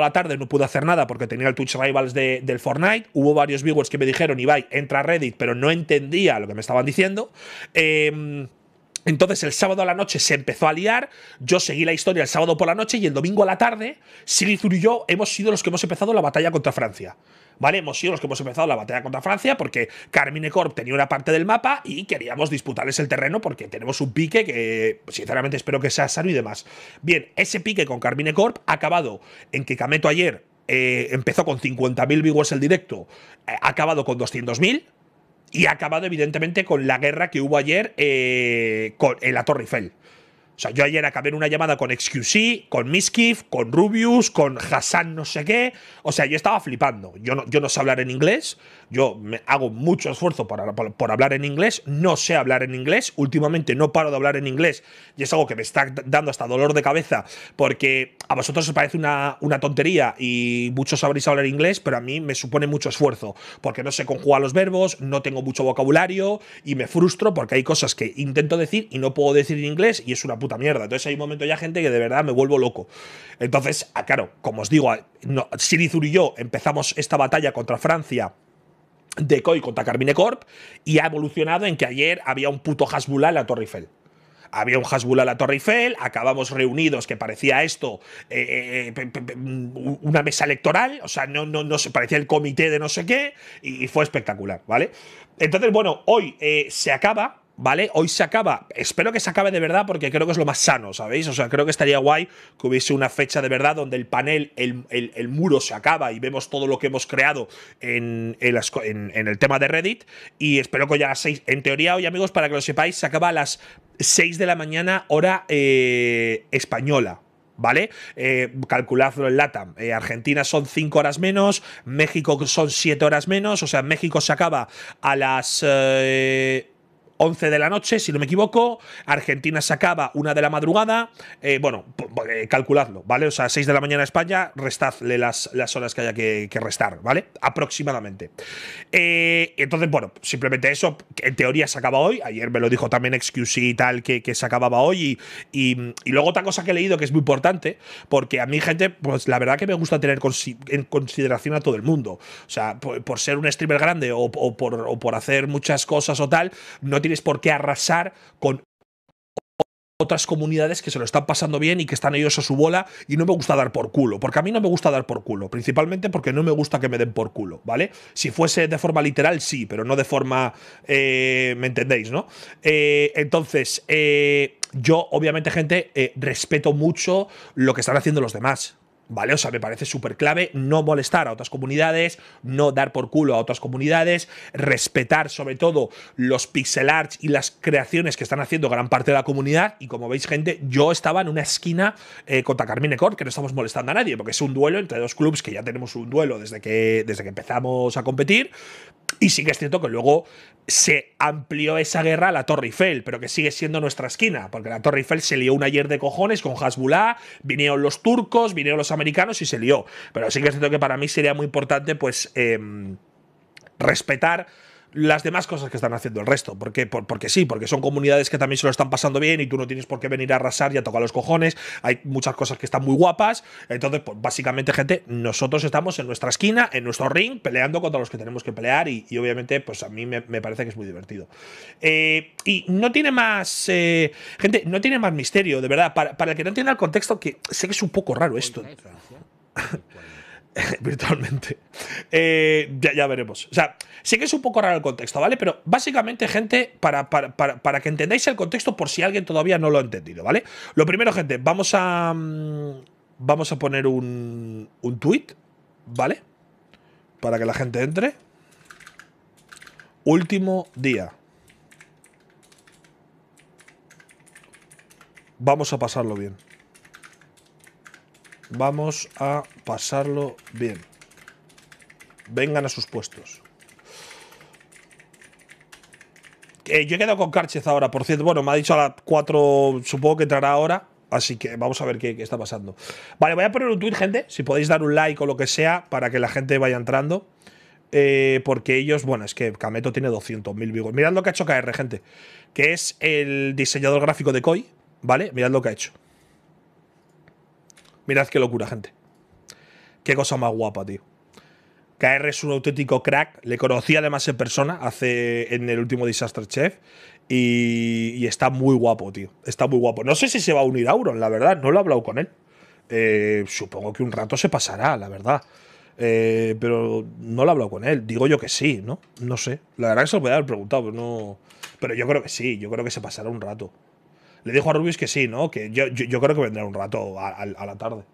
la tarde, no pude hacer nada porque tenía el Twitch Rivals de, del Fortnite. Hubo varios viewers que me dijeron, Ibai, entra a Reddit, pero no entendía lo que me estaban diciendo. Em, entonces el sábado a la noche se empezó a liar, yo seguí la historia el sábado por la noche y el domingo a la tarde, Silizur y yo hemos sido los que hemos empezado la batalla contra Francia. ¿Vale? Hemos sido los que hemos empezado la batalla contra Francia porque Carmine Corp tenía una parte del mapa y queríamos disputarles el terreno porque tenemos un pique que, sinceramente, espero que sea sano y demás. Bien, ese pique con Carmine Corp ha acabado en que Cameto ayer eh, empezó con 50.000 viewers el directo, eh, ha acabado con 200.000 y ha acabado evidentemente con la guerra que hubo ayer eh, con, en la Torre Eiffel sea, yo ayer acabé en una llamada con XQC, con Miskif, con Rubius, con Hassan no sé qué. O sea, yo estaba flipando. Yo no, yo no sé hablar en inglés. Yo me hago mucho esfuerzo por, hablar en inglés. No sé hablar en inglés. Últimamente no paro de hablar en inglés. Y es algo que me está dando hasta dolor de cabeza. Porque a vosotros os parece una, una tontería y muchos sabréis hablar inglés, pero a mí me supone mucho esfuerzo. Porque no sé conjugar los verbos, no tengo mucho vocabulario y me frustro porque hay cosas que intento decir y no puedo decir en inglés y es una puta mierda. Entonces hay un momento ya, gente, que de verdad me vuelvo loco. Entonces, ah, claro, como os digo, ah, no, Sirizur y yo empezamos esta batalla contra Francia de Coy contra Carmine Corp y ha evolucionado en que ayer había un puto Hasbulá en la Torre Eiffel había un Hasbulá a la Torre Eiffel, acabamos reunidos, que parecía esto eh, eh, eh, mm, una mesa electoral, o sea, no, no, se parecía el comité de no sé qué, y fue espectacular, ¿vale? Entonces, bueno, hoy se acaba, ¿vale? Hoy se acaba. Espero que se acabe de verdad porque creo que es lo más sano, ¿sabéis? O sea, creo que estaría guay que hubiese una fecha de verdad donde el panel, el, muro se acaba y vemos todo lo que hemos creado en, el tema de Reddit. Y espero que hoy a las 6. En teoría, hoy, amigos, para que lo sepáis, se acaba a las 6 de la mañana, hora eh, española, ¿vale? Eh, calculadlo en LATAM. Eh, Argentina son 5 horas menos, México son 7 horas menos, o sea, México se acaba a las... 11 de la noche, si no me equivoco. Argentina se acaba una de la madrugada. Eh, bueno, eh, calculadlo, ¿vale? O sea, 6 de la mañana España, restadle las, las horas que haya que, restar, ¿vale? Aproximadamente. Eh, entonces, bueno, simplemente eso, en teoría se acaba hoy. Ayer me lo dijo también XQC y tal, que, se acababa hoy. Y, y, luego otra cosa que he leído que es muy importante, porque a mí, gente, pues la verdad que me gusta tener en consideración a todo el mundo. O sea, por, ser un streamer grande o, por, o por hacer muchas cosas o tal, no tiene tienes por qué arrasar con otras comunidades que se lo están pasando bien y que están ellos a su bola y no me gusta dar por culo, porque a mí no me gusta dar por culo, principalmente porque no me gusta que me den por culo, ¿vale? Si fuese de forma literal, sí, pero no de forma, eh, ¿me entendéis, no? Eh, entonces, eh, yo obviamente, gente, respeto mucho lo que están haciendo los demás, ¿vale? O sea, me parece súper clave no molestar a otras comunidades, no dar por culo a otras comunidades, respetar sobre todo los pixel arts y las creaciones que están haciendo gran parte de la comunidad. Y como veis, gente, yo estaba en una esquina eh, contra Carmine Cort, que no estamos molestando a nadie, porque es un duelo entre dos clubs que ya tenemos un duelo desde que, desde que empezamos a competir. Y sí que es cierto que luego se amplió esa guerra a la Torre Eiffel, pero que sigue siendo nuestra esquina, porque la Torre Eiffel se lió un ayer de cojones con Hasbulá, vinieron los turcos, vinieron los americanos y se lió. Pero sí que siento que para mí sería muy importante, pues. Em, respetar las demás cosas que están haciendo el resto. Porque, porque sí, porque son comunidades que también se lo están pasando bien y tú no tienes por qué venir a arrasar y a tocar los cojones. Hay muchas cosas que están muy guapas. Entonces, pues básicamente, gente, nosotros estamos en nuestra esquina, en nuestro ring, peleando contra los que tenemos que pelear y, obviamente, pues a mí me, parece que es muy divertido. Eh, y no tiene más, eh, gente, no tiene más misterio, de verdad. Para, para el que no entienda el contexto, que sé que es un poco raro esto. ¿eh? virtualmente. Eh, ya, ya, veremos. O sea, sí que es un poco raro el contexto, ¿vale? Pero básicamente, gente, para, para, para, para, que entendáis el contexto por si alguien todavía no lo ha entendido, ¿vale? Lo primero, gente, vamos a. Mm, vamos a poner un, un tweet, ¿vale? Para que la gente entre. Último día. Vamos a pasarlo bien. Vamos a pasarlo bien. Vengan a sus puestos. yo he quedado con Carchez ahora, por cierto. Bueno, me ha dicho a las 4, supongo que entrará ahora. Así que vamos a ver qué, está pasando. Vale, voy a poner un tweet, gente. Si podéis dar un like o lo que sea para que la gente vaya entrando. Eh, porque ellos, bueno, es que Cameto tiene 200.000 vigor. Mirad lo que ha hecho KR, gente. Que es el diseñador gráfico de Koi. ¿Vale? Mirad lo que ha hecho. Mirad qué locura, gente. Qué cosa más guapa, tío. KR es un auténtico crack. Le conocí además en persona hace, en el último Disaster Chef. Y, está muy guapo, tío. Está muy guapo. No sé si se va a unir a Auron, la verdad. No lo he hablado con él. Eh, supongo que un rato se pasará, la verdad. Eh, pero no lo he hablado con él. Digo yo que sí, ¿no? No sé. La verdad es que se lo a haber preguntado, pero no. Pero yo creo que sí. Yo creo que se pasará un rato le dijo a Rubius que sí, ¿no? Que yo, creo que vendrá un rato a, a la tarde.